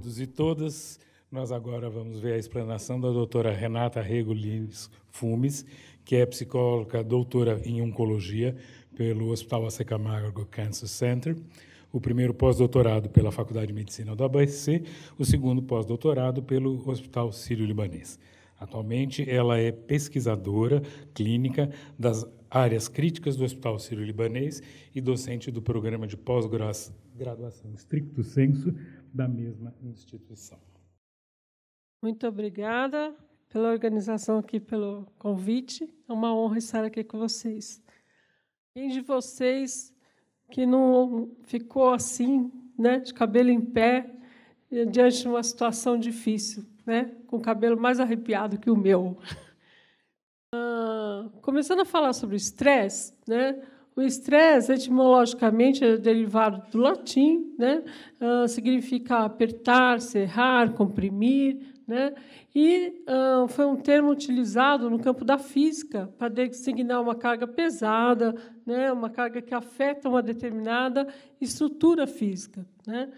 todos e todas. Nós agora vamos ver a explanação da doutora Renata Rego Lins Fumes, que é psicóloga doutora em oncologia pelo Hospital AC Camargo Cancer Center, o primeiro pós-doutorado pela Faculdade de Medicina da ABC, o segundo pós-doutorado pelo Hospital Sírio-Libanês. Atualmente, ela é pesquisadora clínica das áreas críticas do Hospital Sírio-Libanês e docente do programa de pós-graduação Estricto Senso da mesma instituição. Muito obrigada pela organização aqui, pelo convite. É uma honra estar aqui com vocês. Quem de vocês que não ficou assim, né, de cabelo em pé, diante de uma situação difícil, né, com o cabelo mais arrepiado que o meu? Uh, começando a falar sobre estresse, né? O estresse, etimologicamente, é derivado do latim, né? Uh, significa apertar, cerrar, comprimir. Né? E uh, foi um termo utilizado no campo da física para designar uma carga pesada, né? uma carga que afeta uma determinada estrutura física. Né?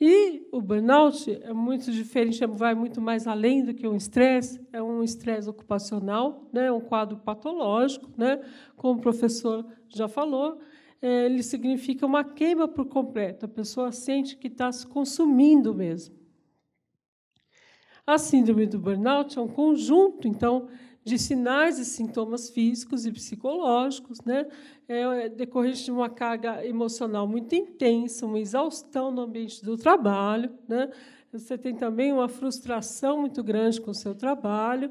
E o burnout é muito diferente, é, vai muito mais além do que um estresse, é um estresse ocupacional, né? É um quadro patológico, né? como o professor já falou, é, ele significa uma queima por completo, a pessoa sente que está se consumindo mesmo. A síndrome do burnout é um conjunto, então, de sinais e sintomas físicos e psicológicos, né? É, é decorrente de uma carga emocional muito intensa, uma exaustão no ambiente do trabalho, né? Você tem também uma frustração muito grande com o seu trabalho,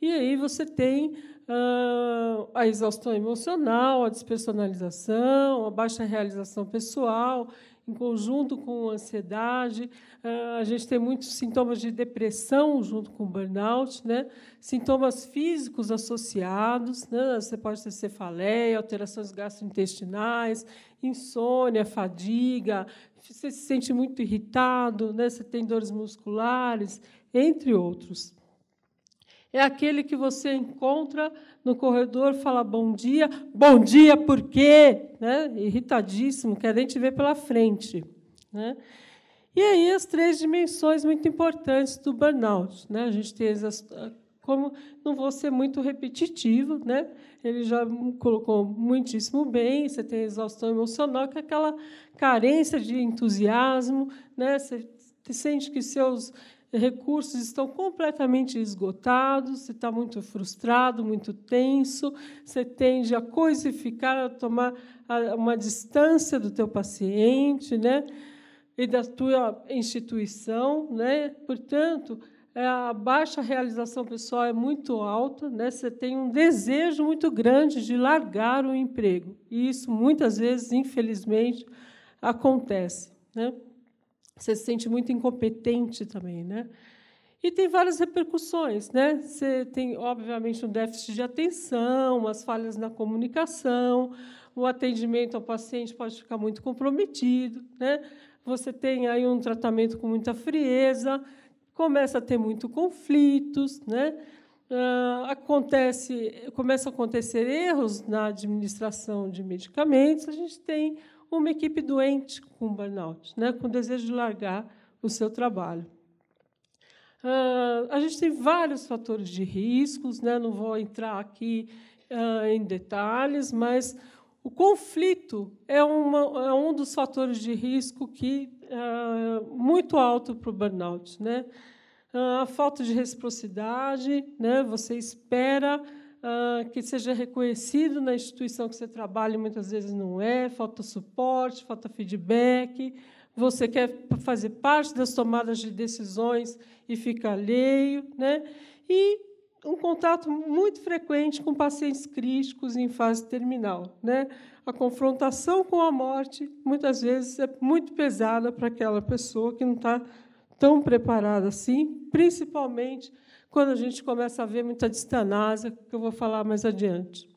e aí você tem ah, a exaustão emocional, a despersonalização, a baixa realização pessoal em conjunto com ansiedade. Ah, a gente tem muitos sintomas de depressão junto com burnout, né? sintomas físicos associados. Né? Você pode ter cefaleia, alterações gastrointestinais, insônia, fadiga, você se sente muito irritado, né? você tem dores musculares, entre outros é aquele que você encontra no corredor, fala bom dia, bom dia por quê? Né? Irritadíssimo, quer nem te ver pela frente. Né? E aí as três dimensões muito importantes do burnout. Né? A gente tem as, como não vou ser muito repetitivo, né? Ele já colocou muitíssimo bem. Você tem exaustão emocional, que é aquela carência de entusiasmo, né? Você sente que seus recursos estão completamente esgotados, você está muito frustrado, muito tenso, você tende a coisificar, a tomar uma distância do teu paciente, né? E da tua instituição, né? Portanto, é, a baixa realização pessoal é muito alta, né? Você tem um desejo muito grande de largar o emprego, e isso muitas vezes, infelizmente, acontece, né? Você se sente muito incompetente também, né? E tem várias repercussões, né? Você tem, obviamente, um déficit de atenção, as falhas na comunicação, o atendimento ao paciente pode ficar muito comprometido, né? Você tem aí um tratamento com muita frieza, começa a ter muito conflitos, né? Ah, acontece, começa a acontecer erros na administração de medicamentos, a gente tem uma equipe doente com burnout, né, com desejo de largar o seu trabalho. Uh, a gente tem vários fatores de riscos, né, não vou entrar aqui uh, em detalhes, mas o conflito é, uma, é, um dos fatores de risco que é muito alto para o burnout. Né? A falta de reciprocidade, né? você espera ah, que seja reconhecido na instituição que você trabalha, muitas vezes não é, falta suporte, falta feedback, você quer fazer parte das tomadas de decisões e fica alheio, né? E um contato muito frequente com pacientes críticos em fase terminal, né? A confrontação com a morte muitas vezes é muito pesada para aquela pessoa que não está tão preparada assim, principalmente quando a gente começa a ver muita distanásia, que eu vou falar mais adiante.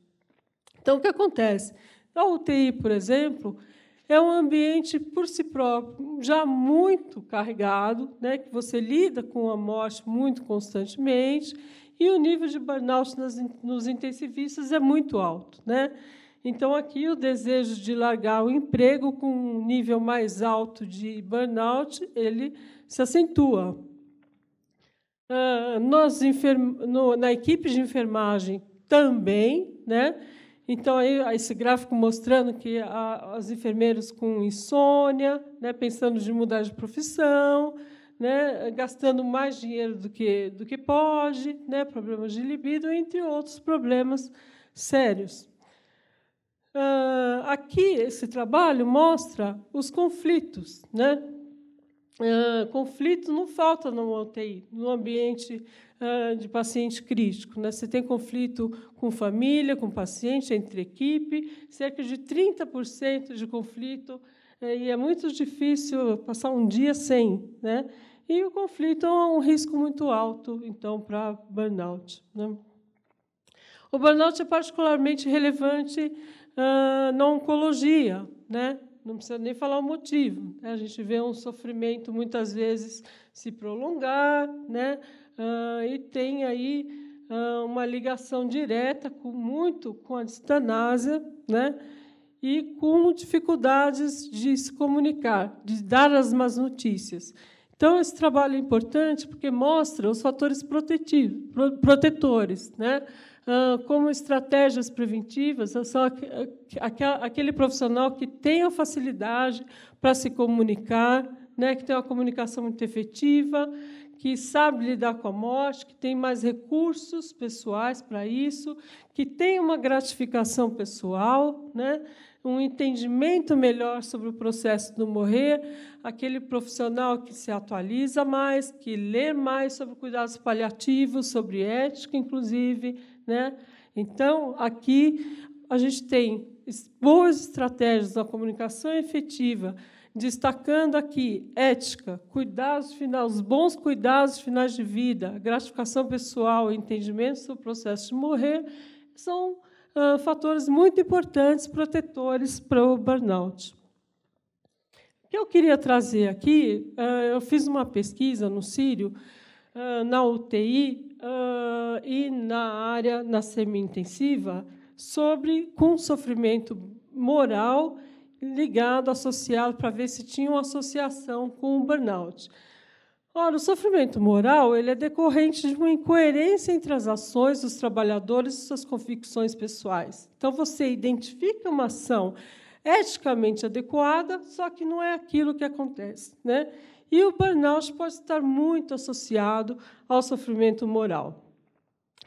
Então, o que acontece? A UTI, por exemplo, é um ambiente por si próprio já muito carregado, né, que você lida com a morte muito constantemente, e o nível de burnout nas, nos intensivistas é muito alto. Né? Então, aqui, o desejo de largar o emprego com um nível mais alto de burnout, ele se acentua. Uh, nós no, na equipe de enfermagem também, né? Então aí esse gráfico mostrando que a, as enfermeiras com insônia, né, pensando de mudar de profissão, né, gastando mais dinheiro do que do que pode, né, problemas de libido entre outros problemas sérios. Uh, aqui esse trabalho mostra os conflitos, né? conflitos não faltam na UTI, no ambiente uh, de paciente crítico. Né? Você tem conflito com família, com paciente, entre equipe, cerca de 30% de conflito, uh, e é muito difícil passar um dia sem. Né? E o conflito é um risco muito alto, então, para burnout. Né? O burnout é particularmente relevante na oncologia, né? não precisa nem falar o motivo. Né? A gente vê um sofrimento muitas vezes se prolongar, né? Ah, e tem aí ah, uma ligação direta com muito com a distanásia, né? E com dificuldades de se comunicar, de dar as más notícias. Então, esse trabalho é importante porque mostra os fatores protetores, né? Ah, como estratégias preventivas, é só ah, aquele profissional que tem a facilidade para se comunicar, né, que tem uma comunicação muito efetiva, que sabe lidar com a morte, que tem mais recursos pessoais para isso, que tem uma gratificação pessoal, né? um entendimento melhor sobre o processo do morrer, aquele profissional que se atualiza mais, que lê mais sobre cuidados paliativos, sobre ética, inclusive, né? Então, aqui a gente tem boas estratégias da comunicação efetiva, destacando aqui ética, cuidados finais, os bons cuidados finais de vida, gratificação pessoal, entendimento sobre o processo de morrer, são fatores muito importantes protetores para o burnout. O que eu queria trazer aqui, eu fiz uma pesquisa no Sírio, na UTI, uh, e na área, na semi-intensiva, sobre com sofrimento moral ligado, associado, para ver se tinha uma associação com o burnout. Ora, o sofrimento moral ele é decorrente de uma incoerência entre as ações dos trabalhadores e suas convicções pessoais. Então, você identifica uma ação eticamente adequada, só que não é aquilo que acontece. Né? E o burnout pode estar muito associado ao sofrimento moral.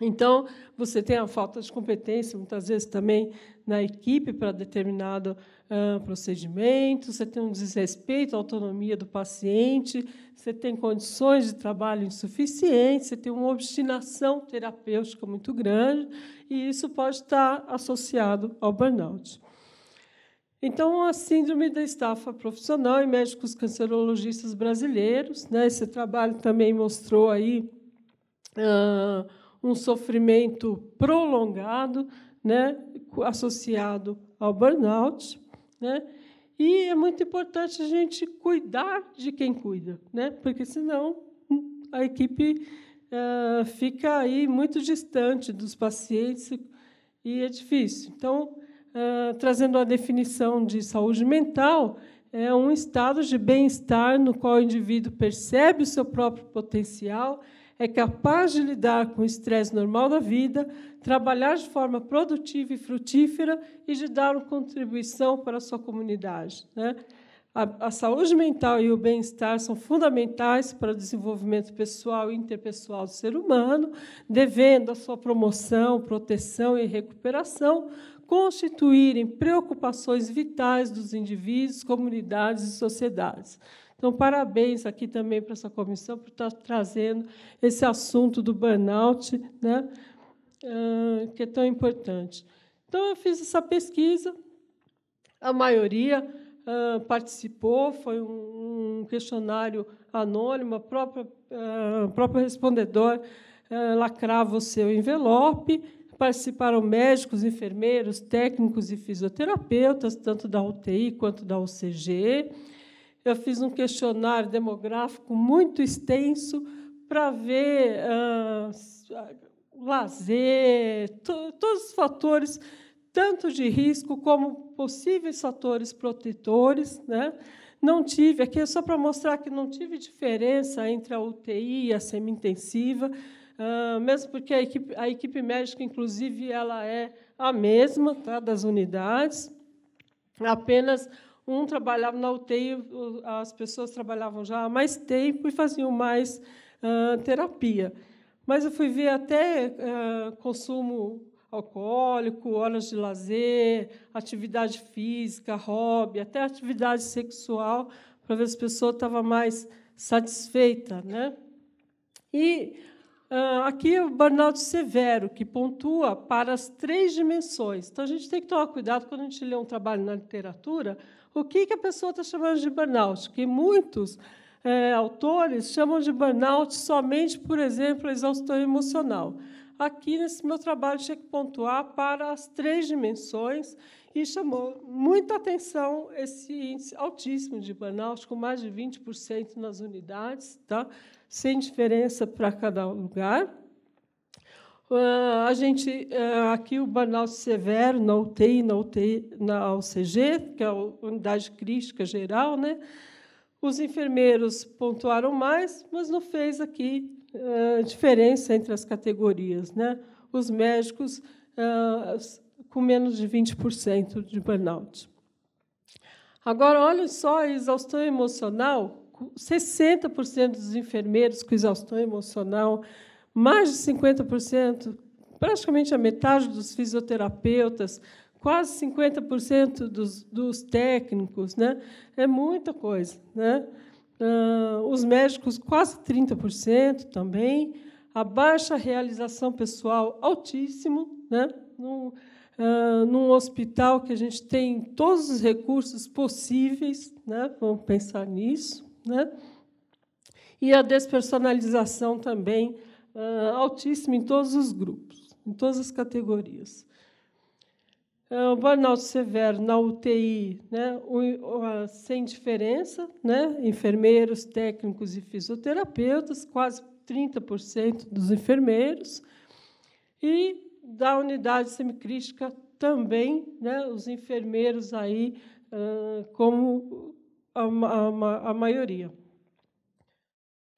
Então, você tem a falta de competência, muitas vezes também na equipe para determinado uh, procedimento, você tem um desrespeito à autonomia do paciente, você tem condições de trabalho insuficientes, você tem uma obstinação terapêutica muito grande, e isso pode estar associado ao burnout. Então, a síndrome da estafa profissional em médicos cancerologistas brasileiros, né? Esse trabalho também mostrou aí ah, um sofrimento prolongado, né? Associado ao burnout, né? E é muito importante a gente cuidar de quem cuida, né? Porque senão a equipe ah, fica aí muito distante dos pacientes e é difícil. Então, ah, trazendo a definição de saúde mental, é um estado de bem-estar no qual o indivíduo percebe o seu próprio potencial, é capaz de lidar com o estresse normal da vida, trabalhar de forma produtiva e frutífera e de dar uma contribuição para a sua comunidade. Né? A, a saúde mental e o bem-estar são fundamentais para o desenvolvimento pessoal e interpessoal do ser humano, devendo a sua promoção, proteção e recuperação constituírem preocupações vitais dos indivíduos, comunidades e sociedades. Então, parabéns aqui também para essa comissão por estar tá trazendo esse assunto do burnout, né, que é tão importante. Então, eu fiz essa pesquisa, a maioria participou, foi um questionário anônimo, o próprio, próprio respondedor lacrava o seu envelope, Participaram médicos, enfermeiros, técnicos e fisioterapeutas, tanto da UTI quanto da UCG. Eu fiz um questionário demográfico muito extenso para ver ah, lazer, to todos os fatores, tanto de risco como possíveis fatores protetores, né? Não tive, aqui é só para mostrar que não tive diferença entre a UTI e a semi-intensiva. Ah, mesmo porque a equipe, a equipe médica, inclusive, ela é a mesma tá, das unidades, apenas um trabalhava na UTI, as pessoas trabalhavam já há mais tempo e faziam mais uh, terapia. Mas eu fui ver até uh, consumo alcoólico, horas de lazer, atividade física, hobby, até atividade sexual, para ver se a pessoa estava mais satisfeita. Né? E ah, aqui é o burnout severo, que pontua para as três dimensões. Então, a gente tem que tomar cuidado quando a gente lê um trabalho na literatura, o que, que a pessoa está chamando de burnout, que muitos é, autores chamam de burnout somente, por exemplo, a exaustão emocional. Aqui, nesse meu trabalho, tinha que pontuar para as três dimensões, e chamou muita atenção esse índice altíssimo de burnout, com mais de 20% nas unidades, tá? sem diferença para cada lugar. Uh, a gente uh, aqui o burnout severo na UTI, na na OCG, que é a unidade crítica geral, né? Os enfermeiros pontuaram mais, mas não fez aqui uh, diferença entre as categorias, né? Os médicos com menos de 20% de burnout. Agora, olha só, a exaustão emocional, 60% dos enfermeiros com exaustão emocional, mais de 50%, praticamente a metade dos fisioterapeutas, quase 50% dos, dos técnicos, né? É muita coisa, né? Uh, os médicos, quase 30% também. A baixa realização pessoal, altíssimo, né? Não, ah, num hospital que a gente tem todos os recursos possíveis, né? vamos pensar nisso. Né? E a despersonalização também uh, altíssima em todos os grupos, em todas as categorias. Ah, o burnout severo na UTI, né? sem diferença, né? enfermeiros, técnicos e fisioterapeutas, quase 30% dos enfermeiros, e da unidade semicrítica também, né, os enfermeiros aí, como a, a, a maioria.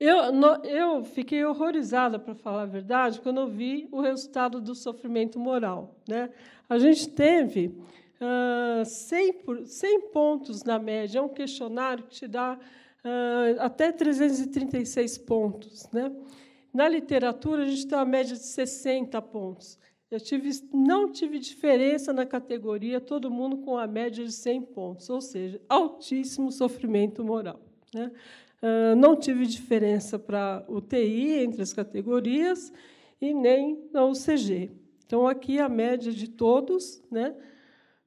Eu, eu fiquei horrorizada, para falar a verdade, quando eu vi o resultado do sofrimento moral. Né? A gente teve uh, 100, 100 pontos na média, é um questionário que te dá uh, até 336 pontos. Né? Na literatura, a gente tem uma média de 60 pontos. Eu tive, não tive diferença na categoria, todo mundo com a média de 100 pontos, ou seja, altíssimo sofrimento moral. Né? Ah, não tive diferença para o TI entre as categorias e nem na UCG. Então, aqui a média de todos, né,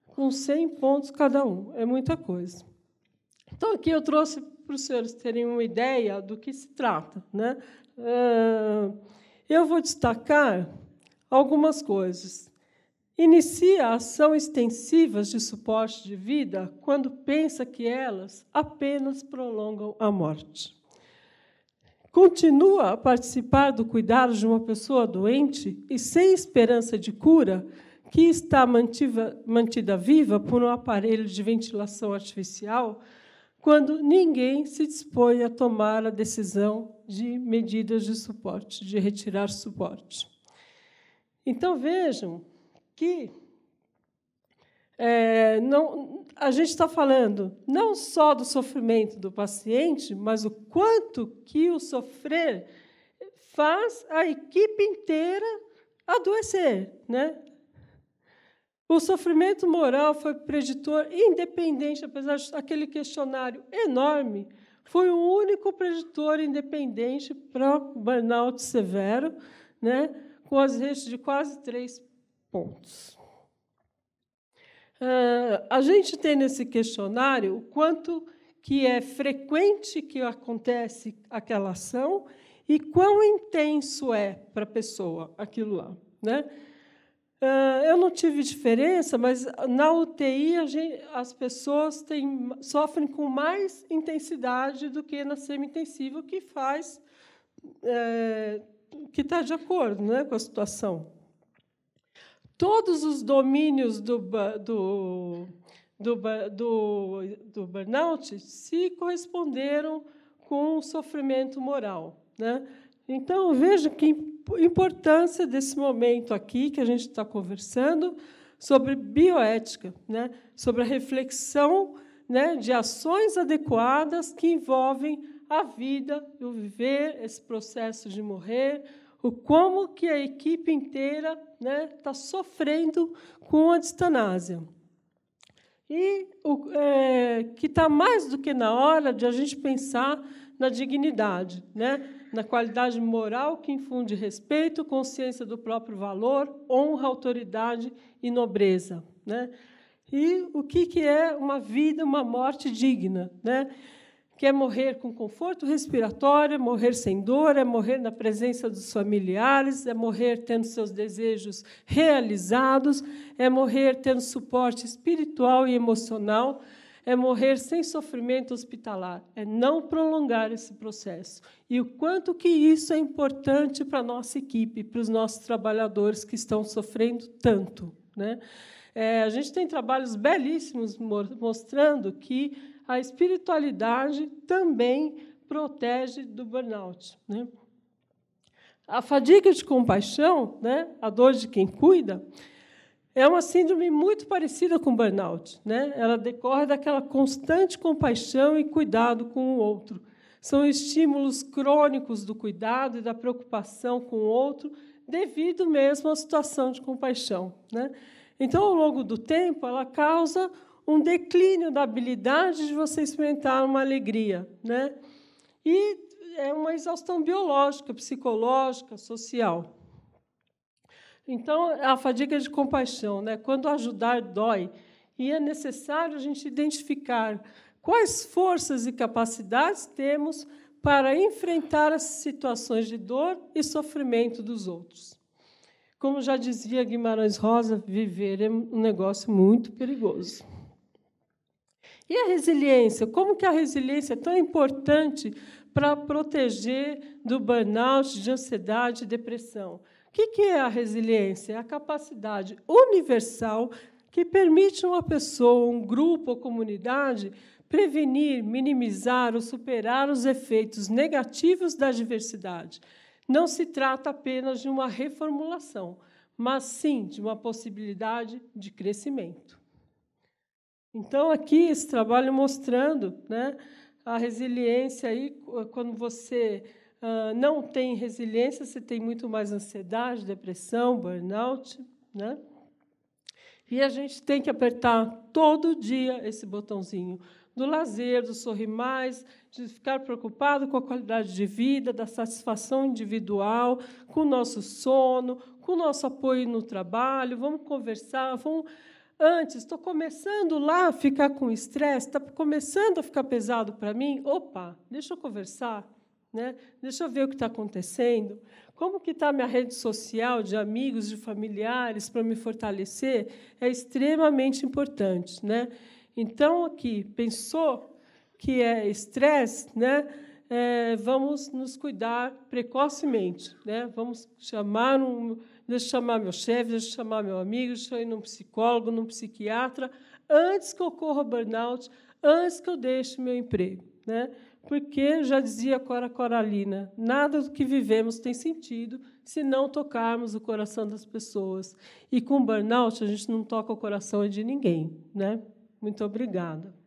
com 100 pontos cada um, é muita coisa. Então, aqui eu trouxe para os senhores terem uma ideia do que se trata. Né? Ah, eu vou destacar algumas coisas. Inicia ação extensivas de suporte de vida quando pensa que elas apenas prolongam a morte. Continua a participar do cuidado de uma pessoa doente e sem esperança de cura, que está mantiva, mantida viva por um aparelho de ventilação artificial, quando ninguém se dispõe a tomar a decisão de medidas de suporte, de retirar suporte. Então vejam que é, não, a gente está falando não só do sofrimento do paciente, mas o quanto que o sofrer faz a equipe inteira adoecer. Né? O sofrimento moral foi preditor independente, apesar daquele questionário enorme, foi o único preditor independente para o burnout severo, né? com as restos de quase três pontos. Uh, a gente tem nesse questionário o quanto que é frequente que acontece aquela ação e quão intenso é para a pessoa aquilo lá. Né? Uh, eu não tive diferença, mas na UTI gente, as pessoas têm, sofrem com mais intensidade do que na semi-intensiva, o que faz eh, que está de acordo né, com a situação. Todos os domínios do, do, do, do, do burnout se corresponderam com o sofrimento moral. Né? Então, veja que importância desse momento aqui que a gente está conversando sobre bioética, né? sobre a reflexão né, de ações adequadas que envolvem a vida, o viver, esse processo de morrer, o como que a equipe inteira está né, tá sofrendo com a distanásia. E o, é, que está mais do que na hora de a gente pensar na dignidade, né, na qualidade moral que infunde respeito, consciência do próprio valor, honra, autoridade e nobreza. Né? E o que, que é uma vida, uma morte digna? Né? que é morrer com conforto respiratório, é morrer sem dor, é morrer na presença dos familiares, é morrer tendo seus desejos realizados, é morrer tendo suporte espiritual e emocional, é morrer sem sofrimento hospitalar, é não prolongar esse processo. E o quanto que isso é importante para a nossa equipe, para os nossos trabalhadores que estão sofrendo tanto. Né? É, a gente tem trabalhos belíssimos mostrando que a espiritualidade também protege do burnout. Né? A fadiga de compaixão, né, a dor de quem cuida, é uma síndrome muito parecida com burnout. Né? Ela decorre daquela constante compaixão e cuidado com o outro. São estímulos crônicos do cuidado e da preocupação com o outro, devido mesmo à situação de compaixão. Né? Então, ao longo do tempo, ela causa um declínio da habilidade de você experimentar uma alegria, né? E é uma exaustão biológica, psicológica, social. Então, a fadiga de compaixão, né? Quando ajudar dói, e é necessário a gente identificar quais forças e capacidades temos para enfrentar as situações de dor e sofrimento dos outros. Como já dizia Guimarães Rosa, viver é um negócio muito perigoso. E a resiliência? Como que a resiliência é tão importante para proteger do burnout, de ansiedade e depressão? O que é a resiliência? É a capacidade universal que permite uma pessoa, um grupo ou comunidade prevenir, minimizar ou superar os efeitos negativos da adversidade. Não se trata apenas de uma reformulação, mas sim de uma possibilidade de crescimento. Então, aqui, esse trabalho mostrando né, a resiliência, aí, quando você não tem resiliência, você tem muito mais ansiedade, depressão, burnout. Né? E a gente tem que apertar todo dia esse botãozinho do lazer, do sorrir mais, de ficar preocupado com a qualidade de vida, da satisfação individual, com o nosso sono, com o nosso apoio no trabalho. Vamos conversar, vamos antes, estou começando lá a ficar com estresse, está começando a ficar pesado para mim. Opa, deixa eu conversar, né? Deixa eu ver o que está acontecendo. Como que está a minha rede social de amigos, de familiares para me fortalecer? É extremamente importante, né? Então aqui pensou que é estresse, né? É, vamos nos cuidar precocemente, né? Vamos chamar um deixa eu chamar meu chefe, deixa eu chamar meu amigo, deixa eu ir num psicólogo, num psiquiatra, antes que ocorra o burnout, antes que eu deixe meu emprego. Né? Porque, já dizia Cora Coralina, nada do que vivemos tem sentido se não tocarmos o coração das pessoas. E com burnout, a gente não toca o coração de ninguém. Né? Muito obrigada.